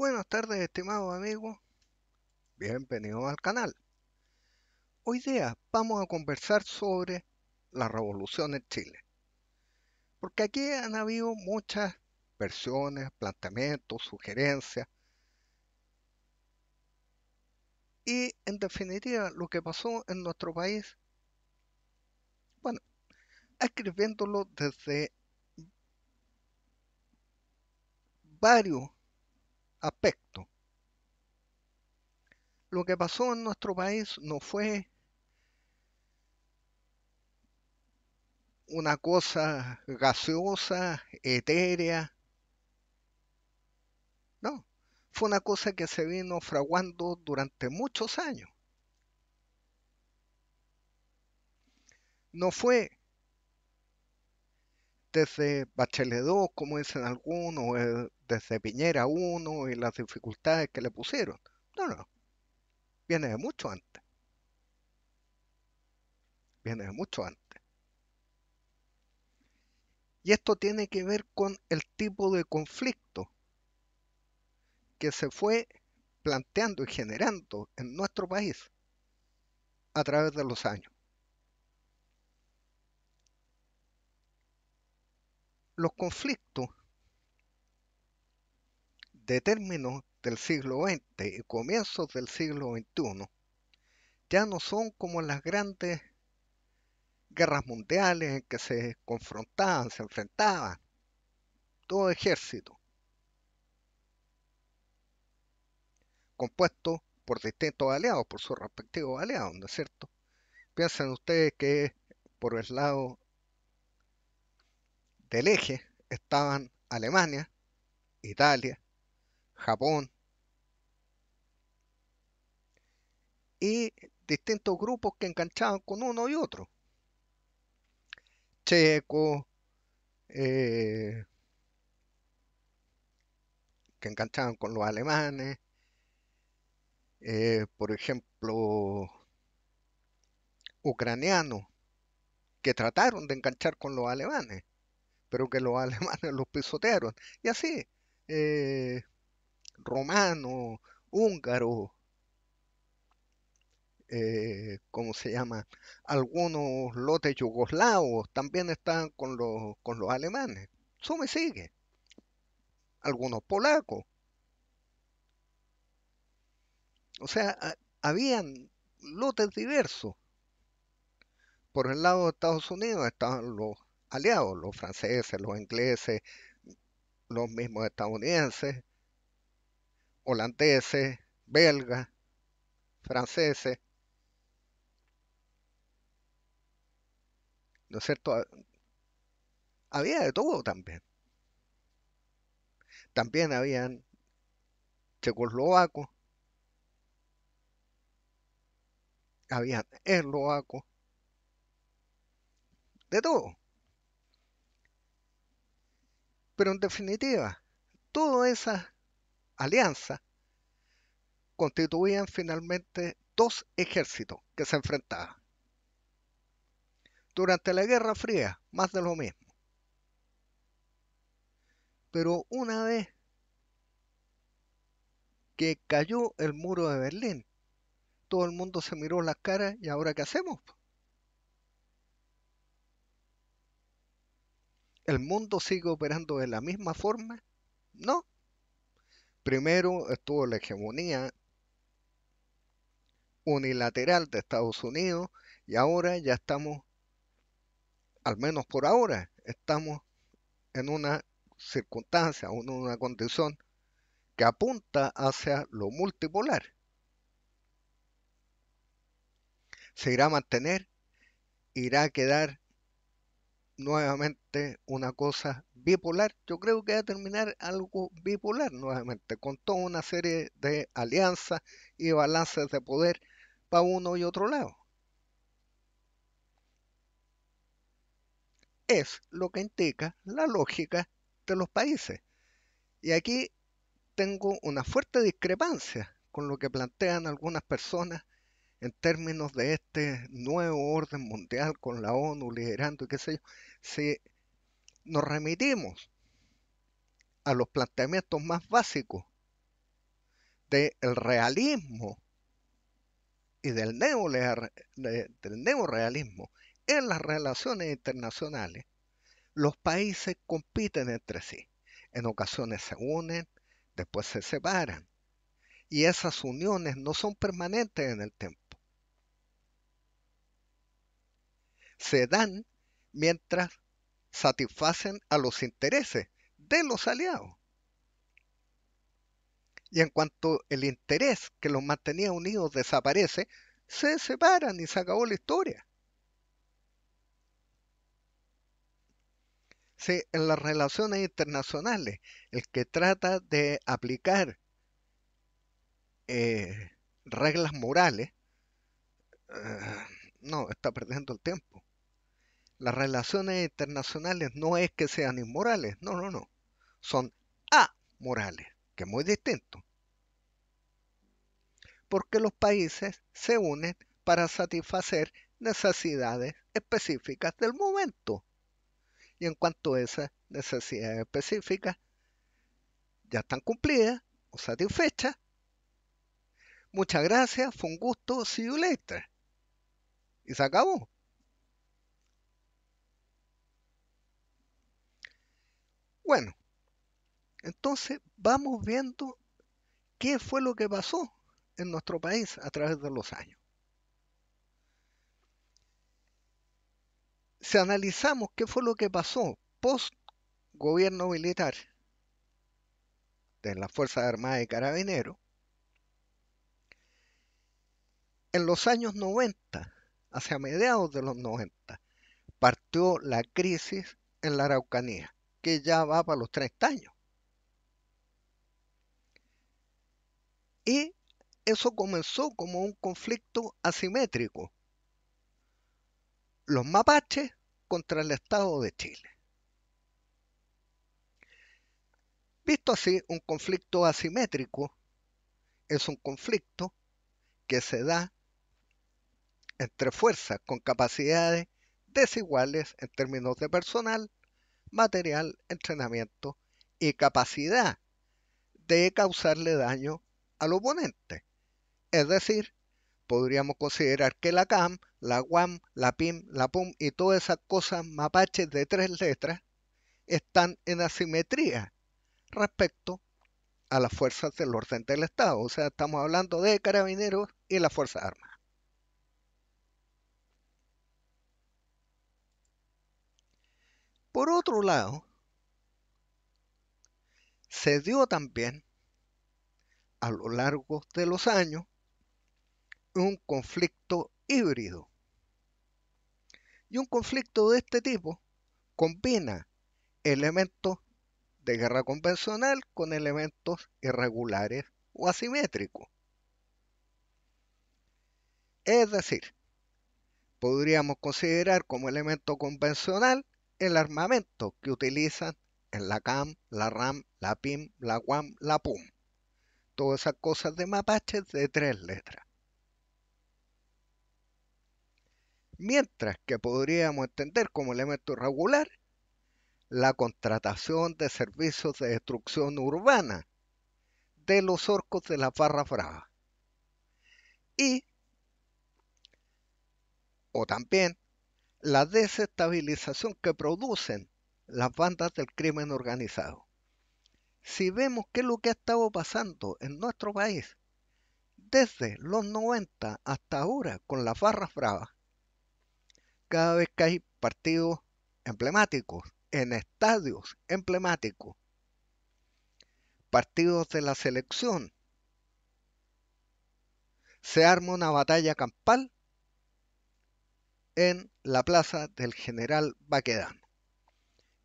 Buenas tardes, estimados amigos. Bienvenidos al canal. Hoy día vamos a conversar sobre la revolución en Chile. Porque aquí han habido muchas versiones, planteamientos, sugerencias. Y en definitiva, lo que pasó en nuestro país, bueno, escribiéndolo desde varios aspecto. Lo que pasó en nuestro país no fue una cosa gaseosa, etérea. No, fue una cosa que se vino fraguando durante muchos años. No fue desde Bachelet II, como dicen algunos, desde Piñera 1 y las dificultades que le pusieron. No, no. Viene de mucho antes. Viene de mucho antes. Y esto tiene que ver con el tipo de conflicto que se fue planteando y generando en nuestro país a través de los años. Los conflictos de términos del siglo XX y comienzos del siglo XXI, ya no son como las grandes guerras mundiales en que se confrontaban, se enfrentaban, todo ejército, compuesto por distintos aliados, por sus respectivos aliados, ¿no es cierto? Piensen ustedes que por el lado del eje estaban Alemania, Italia, Japón, y distintos grupos que enganchaban con uno y otro. Checo, eh, que enganchaban con los alemanes, eh, por ejemplo, ucranianos, que trataron de enganchar con los alemanes, pero que los alemanes los pisotearon. Y así, eh, romanos, húngaro, eh, ¿cómo se llama? Algunos lotes yugoslavos también están con los, con los alemanes. Eso me sigue. Algunos polacos. O sea, habían lotes diversos. Por el lado de Estados Unidos estaban los aliados, los franceses, los ingleses, los mismos estadounidenses, holandeses, belga, franceses. ¿No es cierto? Ah, había de todo también. También habían checoslovacos, habían eslovacos, de todo. Pero en definitiva, todo esa alianza, constituían finalmente dos ejércitos que se enfrentaban. Durante la Guerra Fría, más de lo mismo. Pero una vez que cayó el muro de Berlín, todo el mundo se miró las caras y ahora qué hacemos? ¿El mundo sigue operando de la misma forma? No. Primero estuvo la hegemonía unilateral de Estados Unidos y ahora ya estamos, al menos por ahora, estamos en una circunstancia, en una condición que apunta hacia lo multipolar. Se irá a mantener, irá a quedar nuevamente una cosa bipolar. Yo creo que va a terminar algo bipolar nuevamente, con toda una serie de alianzas y balances de poder para uno y otro lado. Es lo que indica la lógica de los países. Y aquí tengo una fuerte discrepancia con lo que plantean algunas personas en términos de este nuevo orden mundial con la ONU liderando y qué sé yo, si nos remitimos a los planteamientos más básicos del realismo y del, neorealismo en las relaciones internacionales, los países compiten entre sí. En ocasiones se unen, después se separan. Y esas uniones no son permanentes en el tiempo. se dan mientras satisfacen a los intereses de los aliados. Y en cuanto el interés que los mantenía unidos desaparece, se separan y se acabó la historia. si en las relaciones internacionales, el que trata de aplicar eh, reglas morales, eh, no, está perdiendo el tiempo. Las relaciones internacionales no es que sean inmorales, no, no, no. Son amorales, que es muy distinto. Porque los países se unen para satisfacer necesidades específicas del momento. Y en cuanto a esas necesidades específicas ya están cumplidas o satisfechas, muchas gracias, fue un gusto, see you later. Y se acabó. Bueno, entonces vamos viendo qué fue lo que pasó en nuestro país a través de los años. Si analizamos qué fue lo que pasó post gobierno militar de las Fuerzas Armadas y Carabineros, en los años 90, hacia mediados de los 90, partió la crisis en la Araucanía que ya va para los 30 años. Y eso comenzó como un conflicto asimétrico. Los mapaches contra el Estado de Chile. Visto así, un conflicto asimétrico es un conflicto que se da entre fuerzas con capacidades desiguales en términos de personal material, entrenamiento y capacidad de causarle daño al oponente. Es decir, podríamos considerar que la CAM, la guam, la PIM, la PUM y todas esas cosas mapaches de tres letras están en asimetría respecto a las fuerzas del orden del Estado. O sea, estamos hablando de carabineros y las Fuerzas armas. Por otro lado, se dio también a lo largo de los años un conflicto híbrido. Y un conflicto de este tipo combina elementos de guerra convencional con elementos irregulares o asimétricos. Es decir, podríamos considerar como elemento convencional el armamento que utilizan en la CAM, la RAM, la PIM, la guam, la PUM. Todas esas cosas de mapaches de tres letras. Mientras que podríamos entender como elemento regular la contratación de servicios de destrucción urbana de los orcos de la barra brava. Y, o también, la desestabilización que producen las bandas del crimen organizado. Si vemos qué es lo que ha estado pasando en nuestro país desde los 90 hasta ahora con las barras bravas, cada vez que hay partidos emblemáticos, en estadios emblemáticos, partidos de la selección, se arma una batalla campal en la plaza del general Baquedano.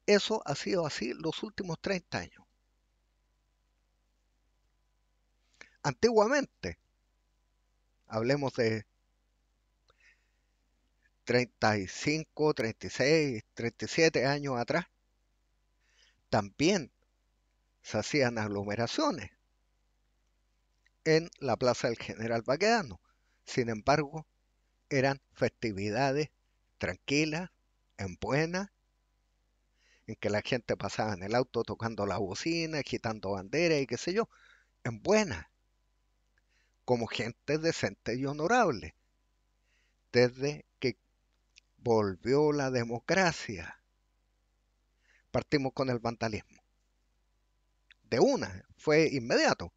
Eso ha sido así los últimos 30 años. Antiguamente, hablemos de 35, 36, 37 años atrás, también se hacían aglomeraciones en la Plaza del General Baquedano. Sin embargo, eran festividades tranquilas, en buenas, en que la gente pasaba en el auto tocando la bocina, quitando banderas y qué sé yo, en buenas, como gente decente y honorable, desde que volvió la democracia. Partimos con el vandalismo. De una, fue inmediato.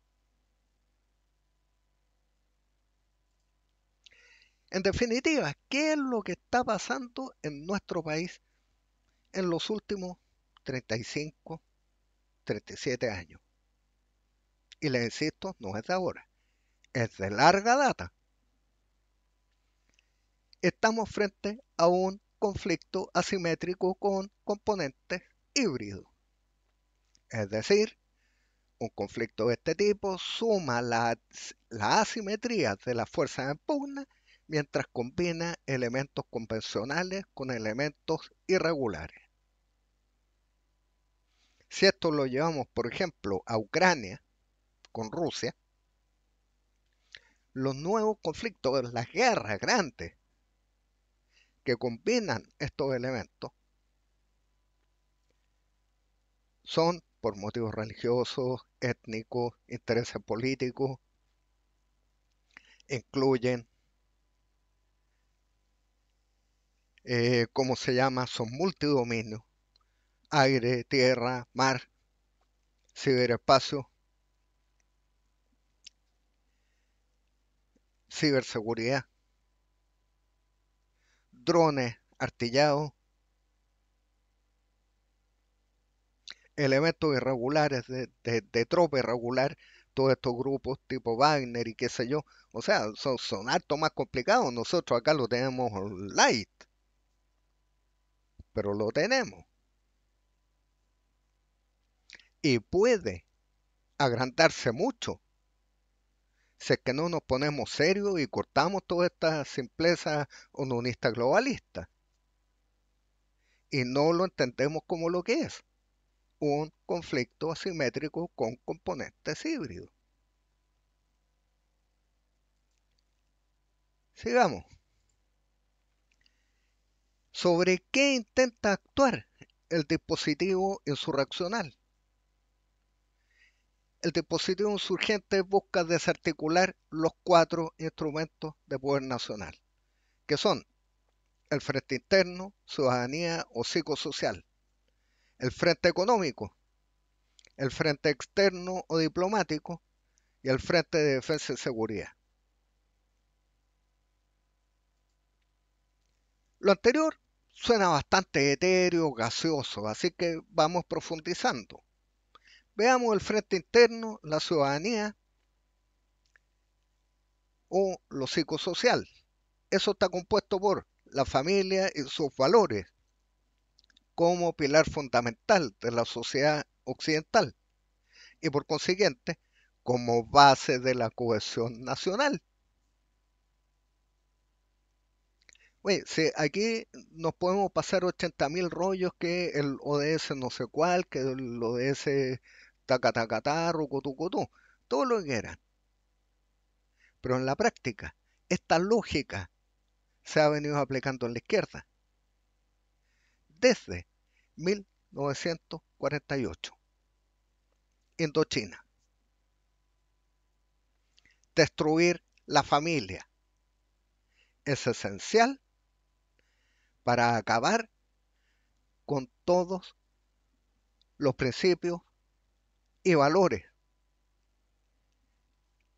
En definitiva, ¿qué es lo que está pasando en nuestro país en los últimos 35, 37 años? Y les insisto, no es de ahora, es de larga data. Estamos frente a un conflicto asimétrico con componentes híbridos. Es decir, un conflicto de este tipo suma la asimetría asimetrías de las fuerzas en pugna mientras combina elementos convencionales con elementos irregulares. Si esto lo llevamos, por ejemplo, a Ucrania con Rusia, los nuevos conflictos, las guerras grandes que combinan estos elementos, son por motivos religiosos, étnicos, intereses políticos, incluyen Eh, ¿cómo se llama? Son multidominio Aire, tierra, mar, ciberespacio, ciberseguridad, drones, artillados, elementos irregulares, de, de, tropa irregular, todos estos grupos tipo Wagner y qué sé yo. O sea, son, son harto más complicados. Nosotros acá lo tenemos light pero lo tenemos. Y puede agrandarse mucho si es que no nos ponemos serios y cortamos toda esta simpleza unionista globalista. Y no lo entendemos como lo que es, un conflicto asimétrico con componentes híbridos. Sigamos sobre qué intenta actuar el dispositivo insurreccional. El dispositivo insurgente busca desarticular los cuatro instrumentos de poder nacional, que son el Frente Interno, Ciudadanía o Psicosocial, el Frente Económico, el Frente Externo o Diplomático y el Frente de Defensa y Seguridad. Lo anterior suena bastante etéreo, gaseoso, así que vamos profundizando. Veamos el frente interno, la ciudadanía o lo psicosocial. Eso está compuesto por la familia y sus valores como pilar fundamental de la sociedad occidental y por consiguiente como base de la cohesión nacional. Oye, si aquí nos podemos pasar 80.000 rollos que el ODS no sé cuál, que el ODS tacatacatá, rucutucutú, todo lo que eran. Pero en la práctica, esta lógica se ha venido aplicando en la izquierda desde 1948. Indochina. Destruir la familia es esencial para acabar con todos los principios y valores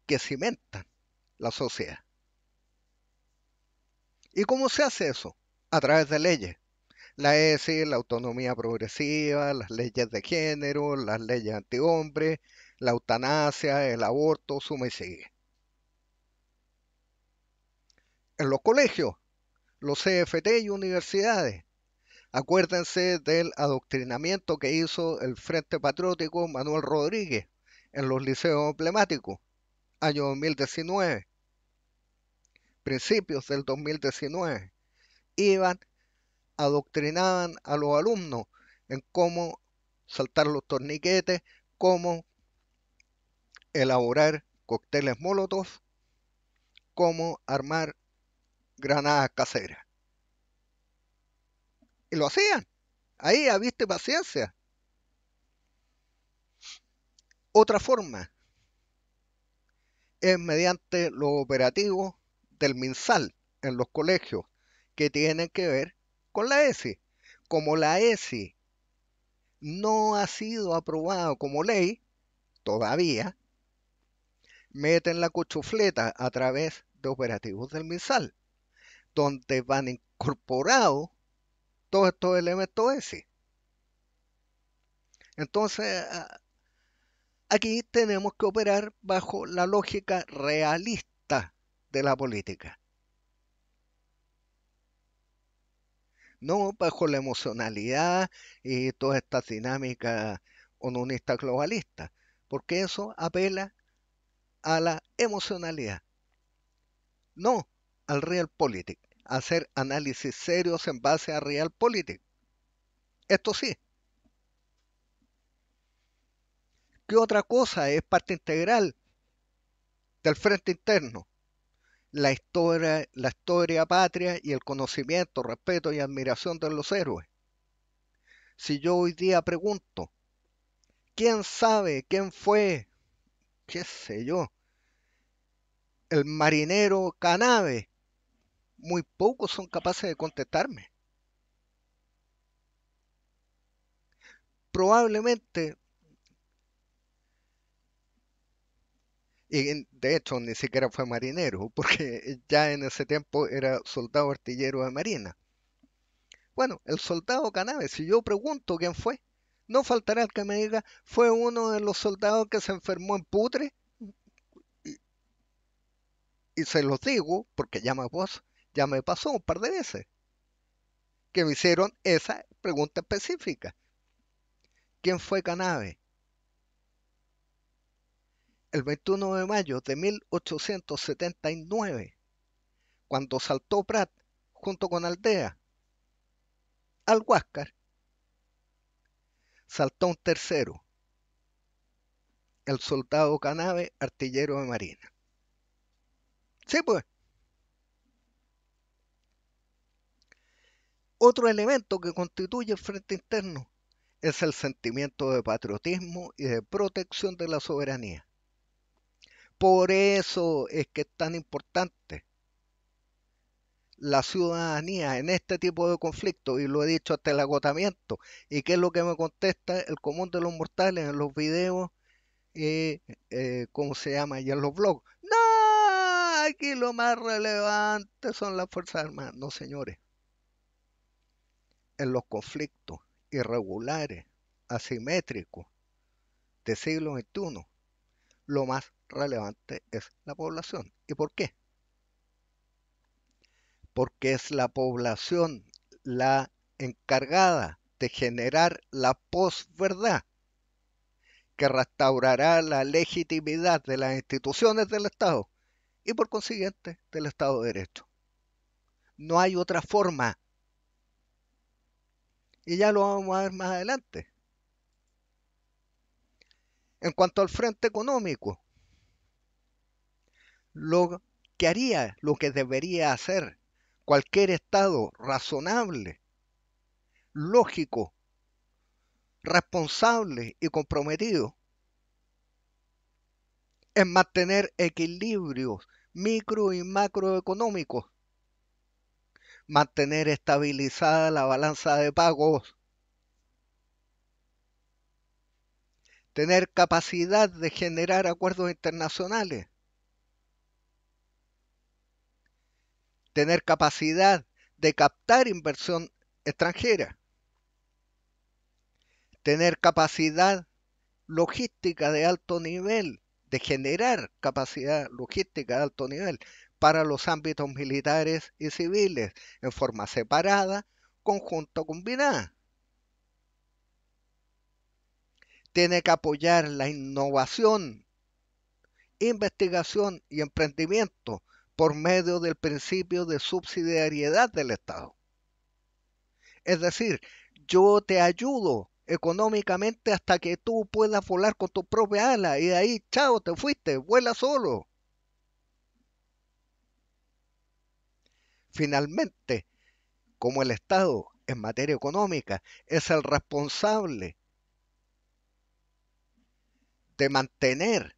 que cimentan la sociedad. ¿Y cómo se hace eso? A través de leyes. La ESI, la autonomía progresiva, las leyes de género, las leyes antihombre, la eutanasia, el aborto, suma y sigue. En los colegios, los CFT y universidades. Acuérdense del adoctrinamiento que hizo el Frente Patriótico Manuel Rodríguez en los liceos emblemáticos, año 2019, principios del 2019. Iban, adoctrinaban a los alumnos en cómo saltar los torniquetes, cómo elaborar cócteles molotov, cómo armar granadas caseras. Y lo hacían. Ahí habiste paciencia. Otra forma es mediante los operativos del MinSal en los colegios que tienen que ver con la ESI. Como la ESI no ha sido aprobado como ley todavía, meten la cuchufleta a través de operativos del MinSal donde van incorporados todos estos elementos ese. Entonces, aquí tenemos que operar bajo la lógica realista de la política. No bajo la emocionalidad y toda esta dinámica onunista globalista porque eso apela a la emocionalidad. No, al Realpolitik, hacer análisis serios en base a Realpolitik. Esto sí. ¿Qué otra cosa es parte integral del frente interno? La historia, la historia patria y el conocimiento, respeto y admiración de los héroes. Si yo hoy día pregunto, ¿quién sabe quién fue, qué sé yo, el marinero Canave muy pocos son capaces de contestarme. Probablemente, y de hecho ni siquiera fue marinero, porque ya en ese tiempo era soldado artillero de marina. Bueno, el soldado Canaves si yo pregunto quién fue, no faltará el que me diga, fue uno de los soldados que se enfermó en putre y se los digo, porque llama voz, ya me pasó un par de veces que me hicieron esa pregunta específica. ¿Quién fue Canave? El 21 de mayo de 1879, cuando saltó Prat junto con Aldea al Huáscar, saltó un tercero, el soldado Canave artillero de Marina. Sí, pues, Otro elemento que constituye el frente interno es el sentimiento de patriotismo y de protección de la soberanía. Por eso es que es tan importante la ciudadanía en este tipo de conflictos, y lo he dicho hasta el agotamiento, y qué es lo que me contesta el común de los mortales en los videos, eh, eh ¿cómo se llama? Y en los blogs. No, aquí lo más relevante son las Fuerzas Armadas. No, señores en los conflictos irregulares, asimétricos de siglo XXI, lo más relevante es la población. ¿Y por qué? Porque es la población la encargada de generar la posverdad que restaurará la legitimidad de las instituciones del Estado y por consiguiente del Estado de Derecho. No hay otra forma y ya lo vamos a ver más adelante. En cuanto al frente económico, lo que haría, lo que debería hacer cualquier Estado razonable, lógico, responsable y comprometido, es mantener equilibrios micro y macroeconómicos mantener estabilizada la balanza de pagos, tener capacidad de generar acuerdos internacionales, tener capacidad de captar inversión extranjera, tener capacidad logística de alto nivel, de generar capacidad logística de alto nivel, para los ámbitos militares y civiles en forma separada, conjunto combinada. Tiene que apoyar la innovación, investigación y emprendimiento por medio del principio de subsidiariedad del Estado. Es decir, yo te ayudo económicamente hasta que tú puedas volar con tu propia ala y de ahí, chao, te fuiste, vuela solo. finalmente, como el Estado en materia económica es el responsable de mantener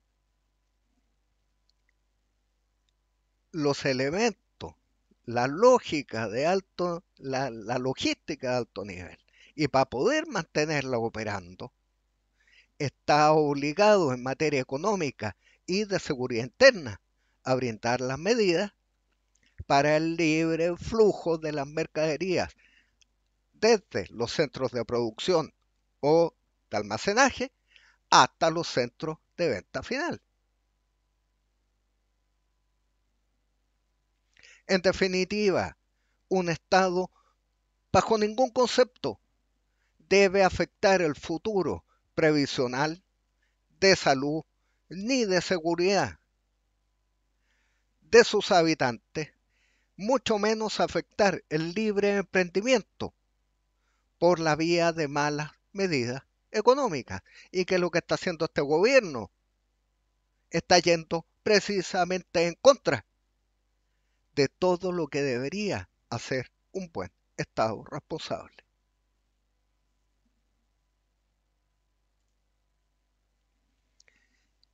los elementos, la lógica de alto, la, logística de alto nivel. Y para poder mantenerla operando, está obligado en materia económica y de seguridad interna a brindar las medidas para el libre flujo de las mercaderías desde los centros de producción o de almacenaje hasta los centros de venta final. En definitiva, un Estado, bajo ningún concepto, debe afectar el futuro previsional de salud ni de seguridad de sus habitantes mucho menos afectar el libre emprendimiento por la vía de malas medidas económicas. Y que lo que está haciendo este gobierno está yendo precisamente en contra de todo lo que debería hacer un buen Estado responsable.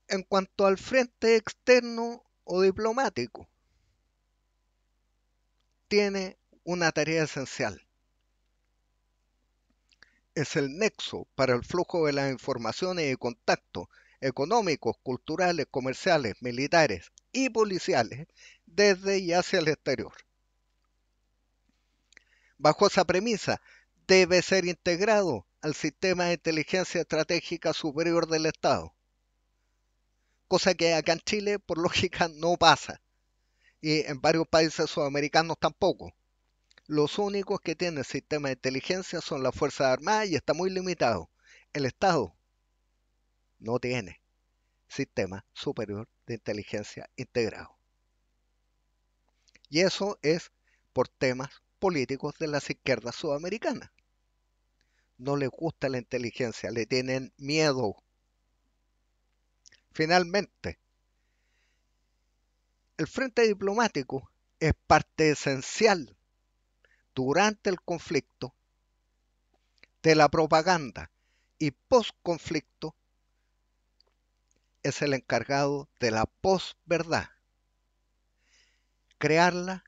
En cuanto al frente externo o diplomático, tiene una tarea esencial. Es el nexo para el flujo de las informaciones y contactos económicos, culturales, comerciales, militares y policiales desde y hacia el exterior. Bajo esa premisa, debe ser integrado al sistema de inteligencia estratégica superior del Estado, cosa que acá en Chile por lógica no pasa y en varios países sudamericanos tampoco. Los únicos que tienen sistema de inteligencia son las Fuerzas Armadas y está muy limitado. El Estado no tiene sistema superior de inteligencia integrado. Y eso es por temas políticos de las izquierdas sudamericanas. No les gusta la inteligencia, le tienen miedo. Finalmente, el frente diplomático es parte esencial durante el conflicto de la propaganda y post-conflicto es el encargado de la posverdad. Crearla,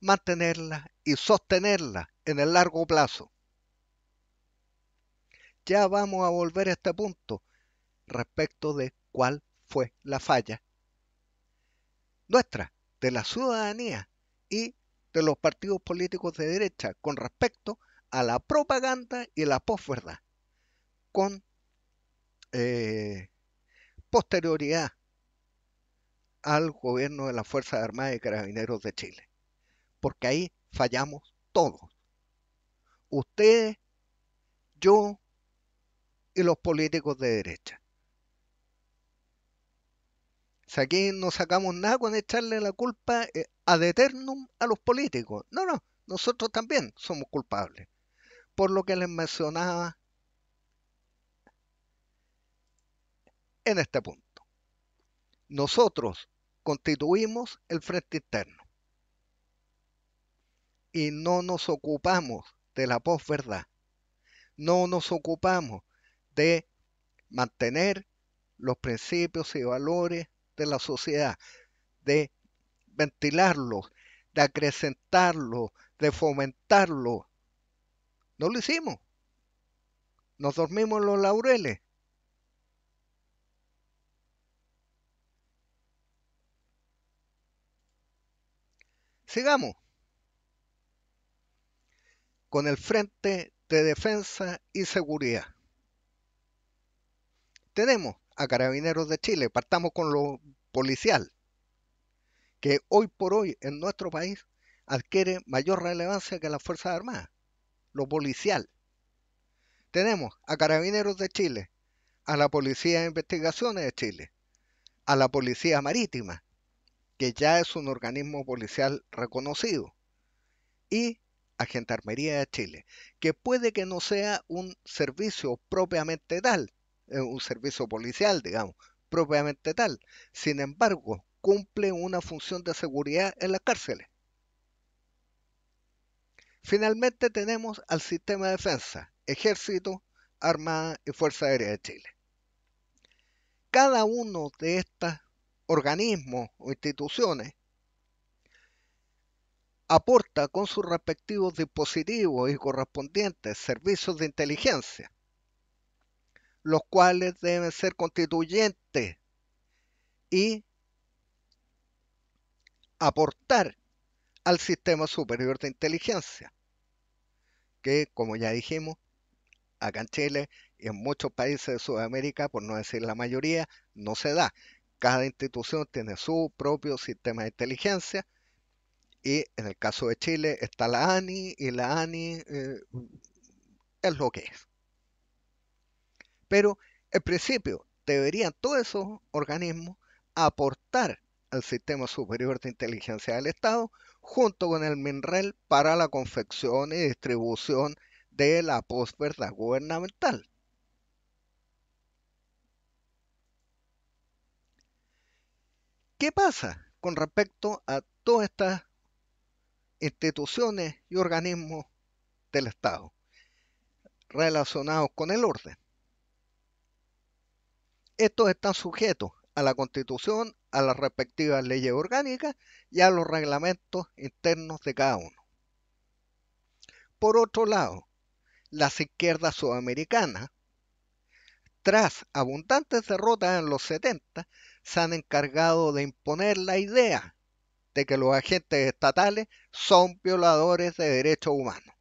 mantenerla y sostenerla en el largo plazo. Ya vamos a volver a este punto respecto de cuál fue la falla nuestra, de la ciudadanía y de los partidos políticos de derecha con respecto a la propaganda y la posverdad, con eh, posterioridad al gobierno de las Fuerzas Armadas y Carabineros de Chile, porque ahí fallamos todos. usted yo y los políticos de derecha. Si aquí no sacamos nada con echarle la culpa eh, ad eternum a los políticos. No, no, nosotros también somos culpables. Por lo que les mencionaba en este punto. Nosotros constituimos el frente interno y no nos ocupamos de la posverdad. No nos ocupamos de mantener los principios y valores de la sociedad, de ventilarlo, de acrecentarlo, de fomentarlo. No lo hicimos. Nos dormimos en los laureles. Sigamos con el Frente de Defensa y Seguridad. Tenemos a Carabineros de Chile. Partamos con lo policial, que hoy por hoy en nuestro país adquiere mayor relevancia que las Fuerzas Armadas, lo policial. Tenemos a Carabineros de Chile, a la Policía de Investigaciones de Chile, a la Policía Marítima, que ya es un organismo policial reconocido, y a Gendarmería de Chile, que puede que no sea un servicio propiamente tal, un servicio policial, digamos, propiamente tal. Sin embargo, cumple una función de seguridad en las cárceles. Finalmente tenemos al sistema de defensa, ejército, armada y fuerza aérea de Chile. Cada uno de estos organismos o instituciones aporta con sus respectivos dispositivos y correspondientes servicios de inteligencia, los cuales deben ser constituyentes y aportar al sistema superior de inteligencia, que como ya dijimos, acá en Chile y en muchos países de Sudamérica, por no decir la mayoría, no se da. Cada institución tiene su propio sistema de inteligencia y en el caso de Chile está la ANI y la ANI eh, es lo que es. Pero en principio deberían todos esos organismos aportar al Sistema Superior de Inteligencia del Estado junto con el MINREL para la confección y distribución de la posverdad gubernamental. ¿Qué pasa con respecto a todas estas instituciones y organismos del Estado relacionados con el orden? Estos están sujetos a la Constitución, a las respectivas leyes orgánicas y a los reglamentos internos de cada uno. Por otro lado, las izquierdas sudamericanas, tras abundantes derrotas en los 70, se han encargado de imponer la idea de que los agentes estatales son violadores de derechos humanos.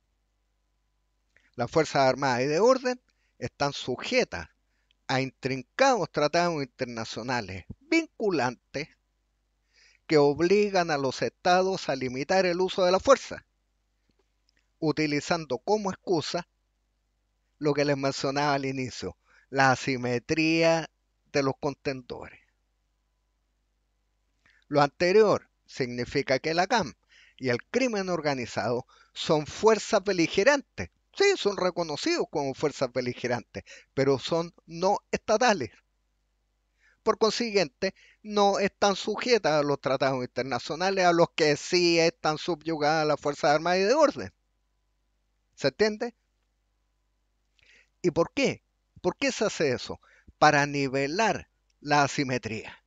Las Fuerzas Armadas y de Orden están sujetas a intrincados tratados internacionales vinculantes que obligan a los estados a limitar el uso de la fuerza, utilizando como excusa lo que les mencionaba al inicio, la asimetría de los contendores. Lo anterior significa que la CAM y el crimen organizado son fuerzas beligerantes Sí, son reconocidos como fuerzas beligerantes, pero son no estatales. Por consiguiente, no están sujetas a los tratados internacionales a los que sí están subyugadas las Fuerzas Armadas y de Orden. ¿Se entiende? ¿Y por qué? ¿Por qué se hace eso? Para nivelar la asimetría.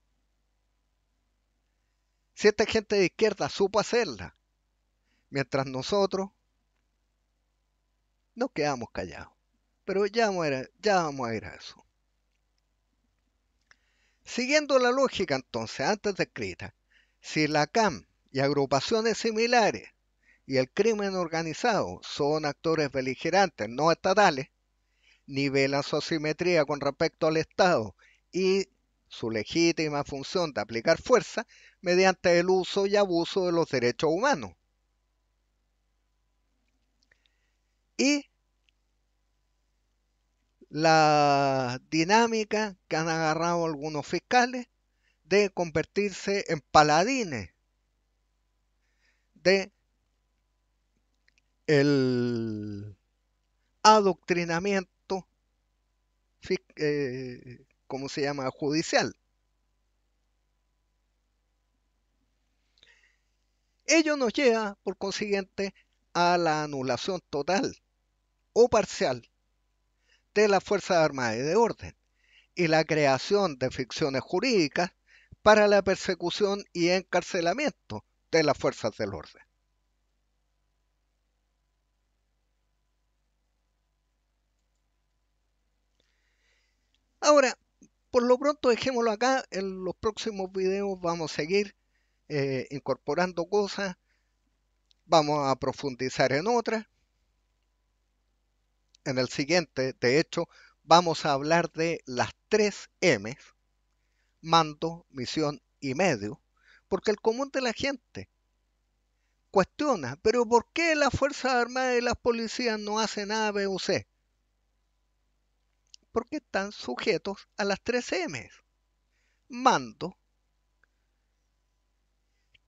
Si esta gente de izquierda supo hacerla, mientras nosotros nos quedamos callados. Pero ya vamos, a, ya vamos a ir a eso. Siguiendo la lógica entonces antes descrita, si la CAM y agrupaciones similares y el crimen organizado son actores beligerantes no estatales, nivelan su asimetría con respecto al Estado y su legítima función de aplicar fuerza mediante el uso y abuso de los derechos humanos. Y la dinámica que han agarrado algunos fiscales de convertirse en paladines de el adoctrinamiento, eh, ¿cómo se llama?, judicial. Ello nos lleva, por consiguiente, a la anulación total o parcial de las Fuerzas Armadas y de Orden y la creación de ficciones jurídicas para la persecución y encarcelamiento de las fuerzas del orden. Ahora, por lo pronto dejémoslo acá, en los próximos videos vamos a seguir eh, incorporando cosas, vamos a profundizar en otras en el siguiente, de hecho, vamos a hablar de las tres M, mando, misión y medio, porque el común de la gente cuestiona, pero ¿por qué las Fuerzas Armadas y las policías no hacen nada C? Porque están sujetos a las tres M. Mando,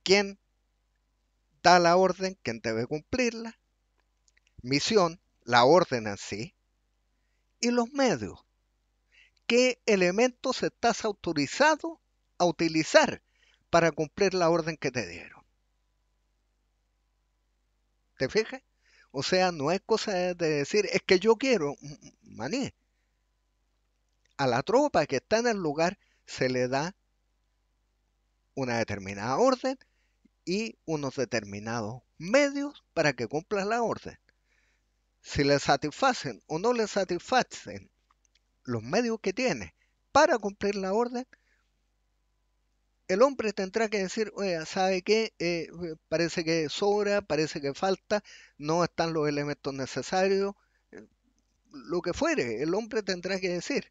quien da la orden, quien debe cumplirla, misión, la orden en sí y los medios. ¿Qué elementos estás autorizado a utilizar para cumplir la orden que te dieron? ¿Te fijas? O sea, no es cosa de decir, es que yo quiero, maní. A la tropa que está en el lugar se le da una determinada orden y unos determinados medios para que cumpla la orden si le satisfacen o no le satisfacen los medios que tiene para cumplir la orden, el hombre tendrá que decir, oye, ¿sabe qué? Eh, parece que sobra, parece que falta, no están los elementos necesarios, lo que fuere, el hombre tendrá que decir.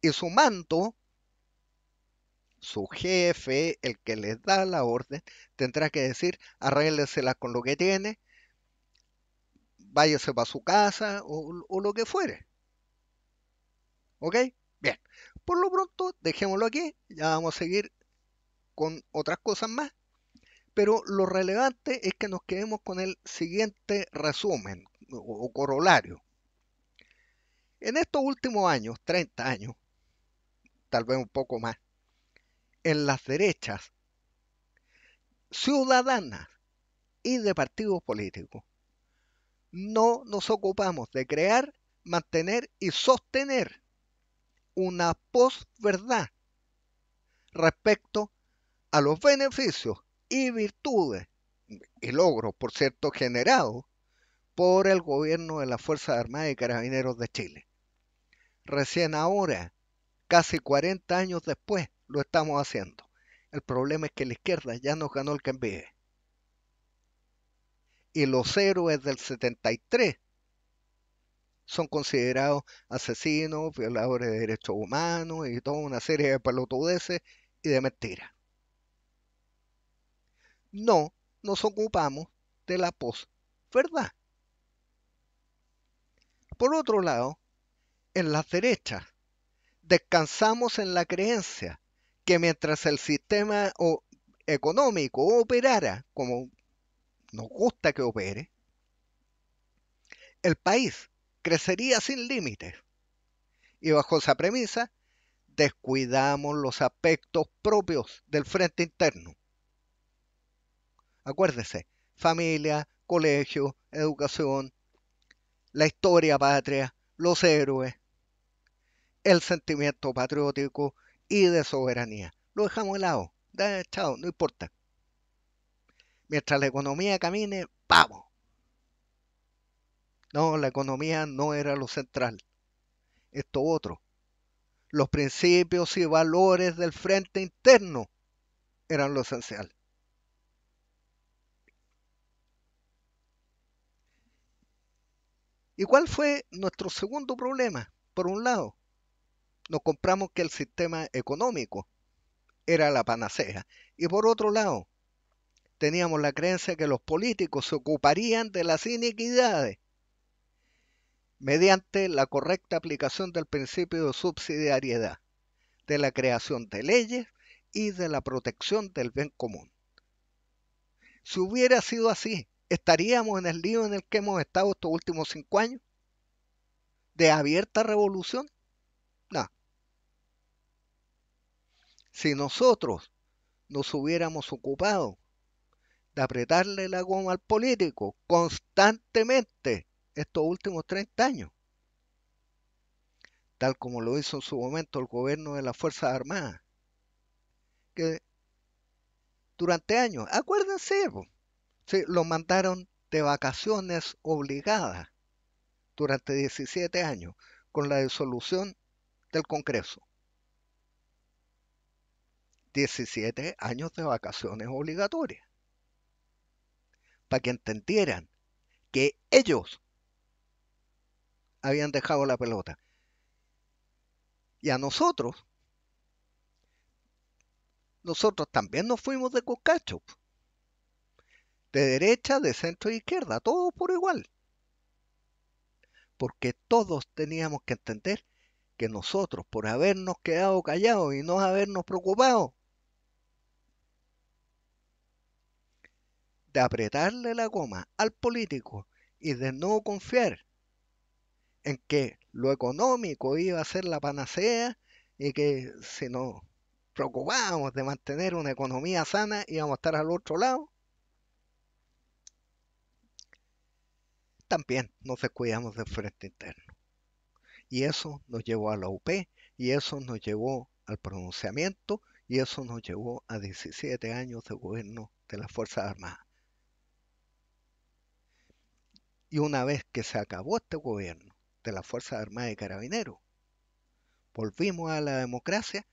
Y su manto, su jefe, el que les da la orden, tendrá que decir, arréglesela con lo que tiene, váyase para su casa o, lo que fuere. ¿Ok? Bien. Por lo pronto, dejémoslo aquí. Ya vamos a seguir con otras cosas más. Pero lo relevante es que nos quedemos con el siguiente resumen o, o corolario. En estos últimos años, 30 años, tal vez un poco más, en las derechas ciudadanas y de partidos políticos no nos ocupamos de crear, mantener y sostener una posverdad respecto a los beneficios y virtudes y logros, por cierto, generados por el gobierno de las Fuerzas Armadas y Carabineros de Chile. Recién ahora, casi 40 años después, lo estamos haciendo. El problema es que la izquierda ya nos ganó el que y los héroes del 73 son considerados asesinos, violadores de derechos humanos y toda una serie de pelotudeces y de mentiras. No nos ocupamos de la posverdad. Por otro lado, en las derechas, descansamos en la creencia que mientras el sistema económico operara como nos gusta que opere, el país crecería sin límites. Y bajo esa premisa, descuidamos los aspectos propios del frente interno. Acuérdese, familia, colegio, educación, la historia patria, los héroes, el sentimiento patriótico y de soberanía. Lo dejamos de lado. chao, no importa mientras la economía camine, vamos. No, la economía no era lo central. Esto otro. Los principios y valores del frente interno eran lo esencial. ¿Y cuál fue nuestro segundo problema? Por un lado, nos compramos que el sistema económico era la panacea. Y por otro lado, teníamos la creencia que los políticos se ocuparían de las iniquidades mediante la correcta aplicación del principio de subsidiariedad, de la creación de leyes y de la protección del bien común. Si hubiera sido así, ¿estaríamos en el lío en el que hemos estado estos últimos cinco años? ¿De abierta revolución? No. Si nosotros nos hubiéramos ocupado apretarle la goma al político constantemente estos últimos 30 años, tal como lo hizo en su momento el gobierno de las Fuerzas Armadas, que durante años, acuérdense, lo mandaron de vacaciones obligadas durante 17 años con la disolución del Congreso. 17 años de vacaciones obligatorias para que entendieran que ellos habían dejado la pelota. Y a nosotros, nosotros también nos fuimos de Cocacho. De derecha, de centro e izquierda, todos por igual. Porque todos teníamos que entender que nosotros, por habernos quedado callados y no habernos preocupado, de apretarle la goma al político y de no confiar en que lo económico iba a ser la panacea y que si nos preocupábamos de mantener una economía sana íbamos a estar al otro lado, también nos descuidamos del frente interno. Y eso nos llevó a la UP y eso nos llevó al pronunciamiento y eso nos llevó a 17 años de gobierno de las Fuerzas Armadas. Y una vez que se acabó este gobierno de las Fuerzas Armadas y Carabineros, volvimos a la democracia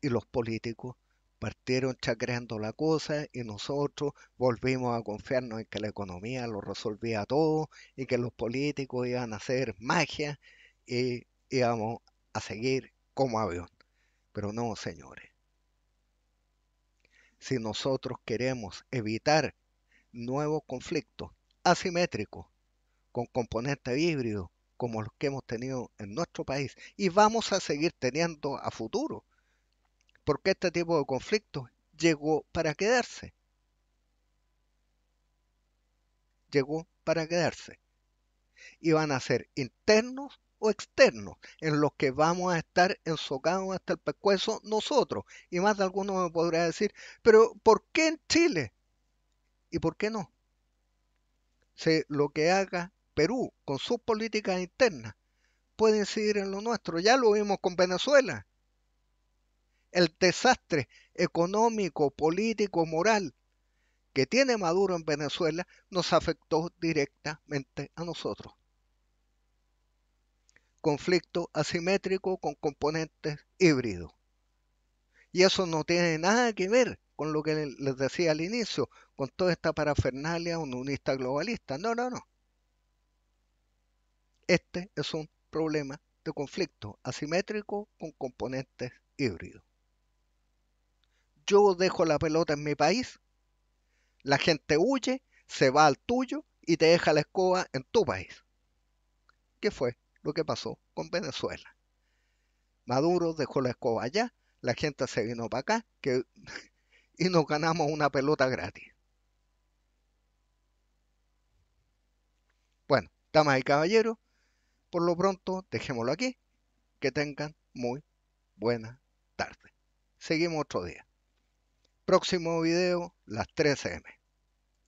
y los políticos partieron chacreando la cosa y nosotros volvimos a confiarnos en que la economía lo resolvía todo y que los políticos iban a hacer magia y íbamos a seguir como avión. Pero no, señores. Si nosotros queremos evitar nuevos conflictos asimétricos con componentes híbridos como los que hemos tenido en nuestro país y vamos a seguir teniendo a futuro, porque este tipo de conflictos llegó para quedarse. Llegó para quedarse. Y van a ser internos o externos, en los que vamos a estar ensocados hasta el pescuezo nosotros. Y más de alguno me podrá decir, pero ¿por qué en Chile? ¿Y por qué no? Si lo que haga Perú con sus políticas internas puede incidir en lo nuestro. Ya lo vimos con Venezuela. El desastre económico, político, moral que tiene Maduro en Venezuela nos afectó directamente a nosotros. Conflicto asimétrico con componentes híbridos. Y eso no tiene nada que ver con lo que les decía al inicio, con toda esta parafernalia unionista globalista. No, no, no. Este es un problema de conflicto asimétrico con componentes híbridos. Yo dejo la pelota en mi país, la gente huye, se va al tuyo y te deja la escoba en tu país. ¿Qué fue lo que pasó con Venezuela? Maduro dejó la escoba allá, la gente se vino para acá y nos ganamos una pelota gratis. Bueno, estamos y caballero. Por lo pronto, dejémoslo aquí. Que tengan muy buena tarde. Seguimos otro día. Próximo video, las 13 m.